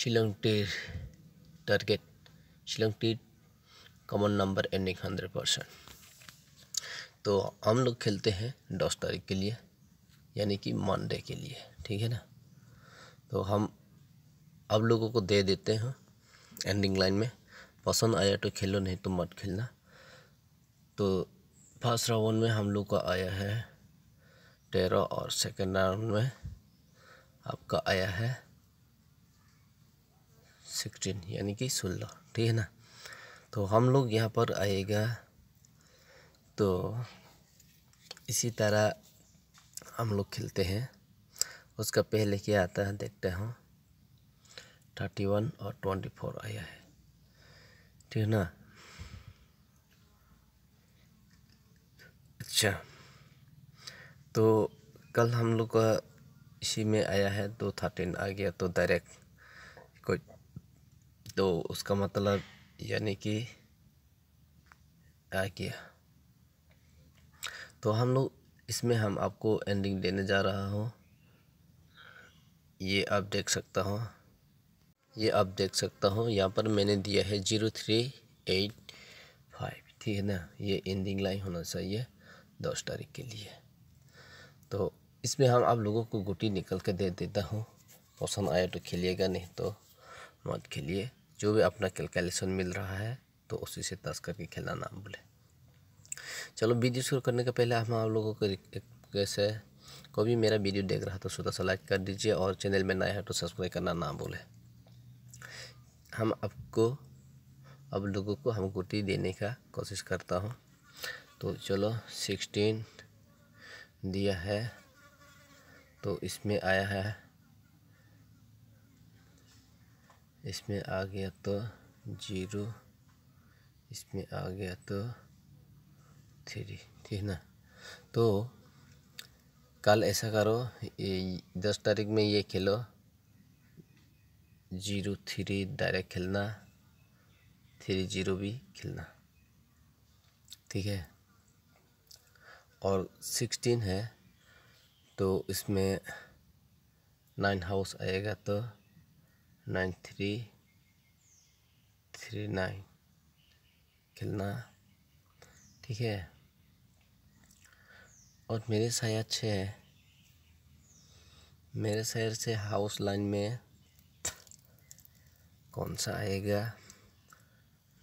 শিলংটির target শিলংটির common number ending hundred percent तो हम लोग खेलते हैं दस तारीख के लिए यानी कि मंडे के लिए ठीक है ना तो हम अब लोगों को दे देते हैं एंडिंग लाइन में पसंद आया तो खेलो नहीं तो मत खेलना तो फर्स्ट राउंड में हम लोग का आया है तेरह और सेकेंड राउंड में आपका आया है सिक्सटीन यानी कि सोलह ठीक है ना तो हम लोग यहाँ पर आएगा तो इसी तरह हम लोग खेलते हैं उसका पहले क्या आता है देखते हैं थर्टी वन और ट्वेंटी फोर आया है ठीक है ना अच्छा तो कल हम लोग का इसी में आया है तो थर्टीन आ गया तो डायरेक्ट तो उसका मतलब यानी कि आ गया तो हम लोग इसमें हम आपको एंडिंग देने जा रहा हूँ ये आप देख सकता हूँ ये आप देख सकता हूँ यहाँ पर मैंने दिया है जीरो थ्री एट फाइव ठीक है ना ये एंडिंग लाइन होना चाहिए दस तारीख के लिए तो इसमें हम आप लोगों को गुटी निकल के दे देता हूँ पसंद आया तो खेलिएगा नहीं तो मत खेलिए जो भी अपना कैलकुलेशन मिल रहा है तो उसी से दस करके ना बोले चलो वीडियो शुरू करने के पहले हम आप लोगों को कैसे को भी मेरा वीडियो देख रहा है तो सुधा सा लाइक कर दीजिए और चैनल में नया है तो सब्सक्राइब करना ना भूलें हम आपको अब लोगों को हम गुटी देने का कोशिश करता हूँ तो चलो सिक्सटीन दिया है तो इसमें आया है इसमें आ गया तो जीरो इसमें आ गया तो थ्री ठीक ना तो कल ऐसा करो ये दस तारीख में ये खेलो जीरो थ्री डायरेक्ट खेलना थ्री जीरो भी खेलना ठीक है और सिक्सटीन है तो इसमें नाइन हाउस आएगा तो नाइन थ्री थ्री नाइन खेलना ठीक है और मेरे शायर छः है मेरे शहर से हाउस लाइन में कौन सा आएगा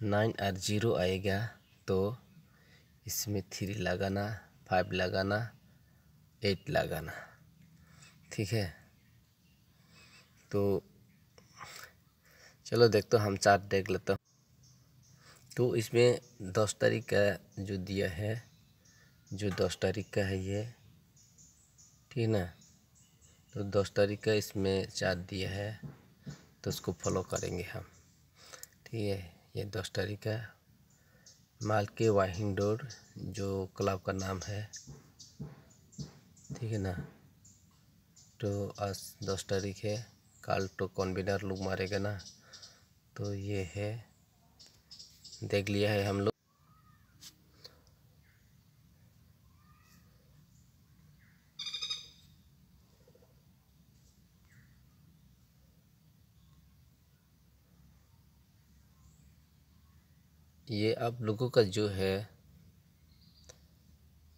नाइन और जीरो आएगा तो इसमें थ्री लगाना फाइव लगाना एट लगाना ठीक है तो चलो देखते हम चार्ट देख लेते हैं तो इसमें दस तारीख का जो दिया है जो दस तारीख का है ये ठीक ना तो दस तारीख का इसमें चार्ट दिया है तो उसको फॉलो करेंगे हम ठीक है ये दस तारीख का माल के वाहिंग डोर जो क्लब का नाम है ठीक है ना तो आज दस तारीख है कल तो कॉन्वीनर लोग मारेगा ना तो ये है देख लिया है हम लोग ये आप लोगों का जो है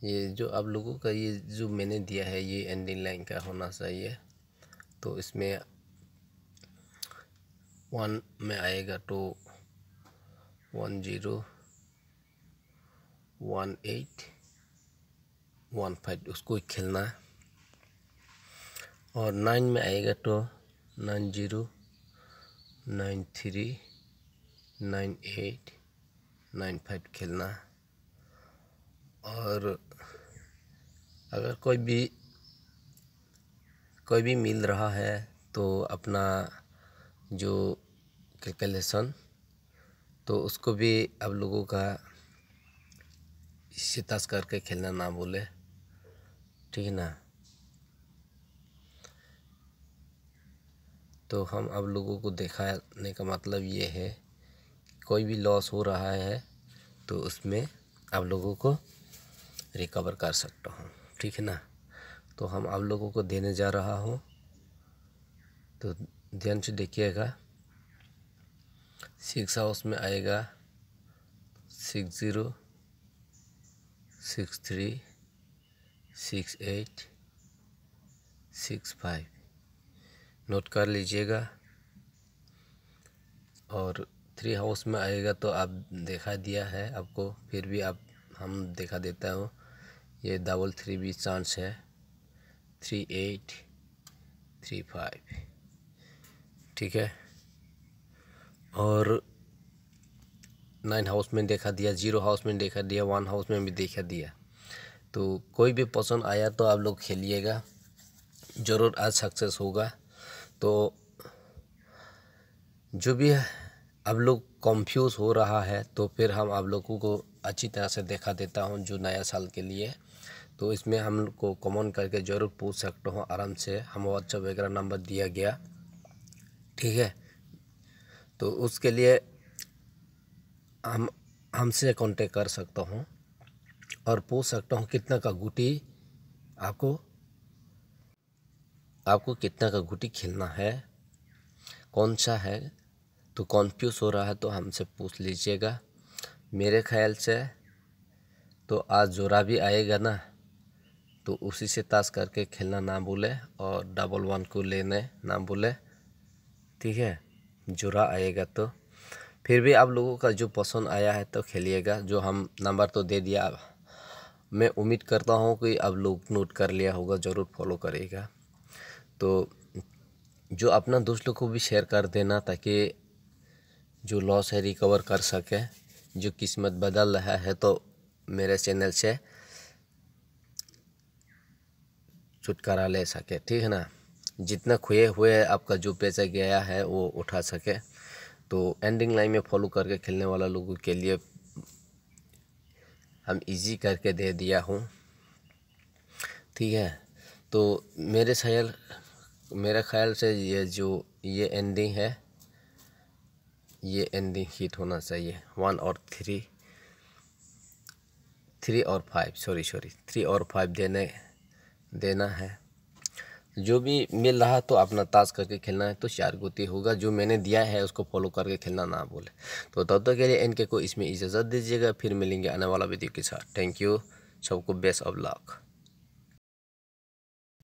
ये जो आप लोगों का ये जो मैंने दिया है ये एंडिंग लाइन का होना चाहिए तो इसमें वन में आएगा तो one zero one eight one five उसको ही खेलना है और नाइन में आएगा तो nine zero nine three nine eight nine five खेलना है और अगर कोई भी कोई भी मिल रहा है तो अपना जो कैलकुलेशन तो उसको भी आप लोगों का इससे तस करके खेलना ना बोले ठीक है ना तो हम अब लोगों को दिखाने का मतलब ये है कोई भी लॉस हो रहा है तो उसमें आप लोगों को रिकवर कर सकता हूँ ठीक है ना तो हम आप लोगों को देने जा रहा हूँ तो ध्यान से देखिएगा सिक्स हाउस में आएगा six zero six three six eight six five note कर लीजिएगा और थ्री हाउस में आएगा तो आप देखा दिया है आपको फिर भी आप हम देखा देता हूँ ये डबल थ्री भी चांस है थ्री एट थ्री फाइव ठीक है और नाइन हाउस में देखा दिया जीरो हाउस में देखा दिया वन हाउस में भी देखा दिया तो कोई भी पसंद आया तो आप लोग खेलिएगा ज़रूर आज सक्सेस होगा तो जो भी आप लोग कंफ्यूज हो रहा है तो फिर हम आप लोगों को अच्छी तरह से देखा देता हूँ जो नया साल के लिए तो इसमें हम को कमेंट करके ज़रूर पूछ सकते हो आराम से हम व्हाट्सअप वगैरह नंबर दिया गया ठीक है तो उसके लिए हम हमसे कांटेक्ट कर सकता हूँ और पूछ सकता हूँ कितना का गुटी आपको आपको कितना का गुटी खेलना है कौन सा है तो कॉन्फ्यूज हो रहा है तो हमसे पूछ लीजिएगा मेरे ख्याल से तो आज जोरा भी आएगा ना तो उसी से ताश करके खेलना ना भूले और डबल वन को लेने ना भूले ठीक है जुरा आएगा तो फिर भी आप लोगों का जो पसंद आया है तो खेलिएगा जो हम नंबर तो दे दिया मैं उम्मीद करता हूँ कि आप लोग नोट कर लिया होगा ज़रूर फॉलो करेगा तो जो अपना दोस्त लोग को भी शेयर कर देना ताकि जो लॉस है रिकवर कर सके जो किस्मत बदल रहा है तो मेरे चैनल से छुटकारा ले सके ठीक है ना जितना खोए हुए है आपका जो पैसा गया है वो उठा सके तो एंडिंग लाइन में फॉलो करके खेलने वाला लोगों के लिए हम इजी करके दे दिया हूँ ठीक है तो मेरे ख्याल मेरे ख्याल से ये जो ये एंडिंग है ये एंडिंग हिट होना चाहिए वन और थ्री थ्री और फाइव सॉरी सॉरी थ्री और फाइव देने देना है जो भी मिल रहा तो अपना ताश करके खेलना है तो चार गोती होगा जो मैंने दिया है उसको फॉलो करके खेलना ना बोले तो तब तक के लिए इनके को इसमें इजाज़त दीजिएगा फिर मिलेंगे आने वाला वीडियो के साथ थैंक यू सबको बेस्ट ऑफ लक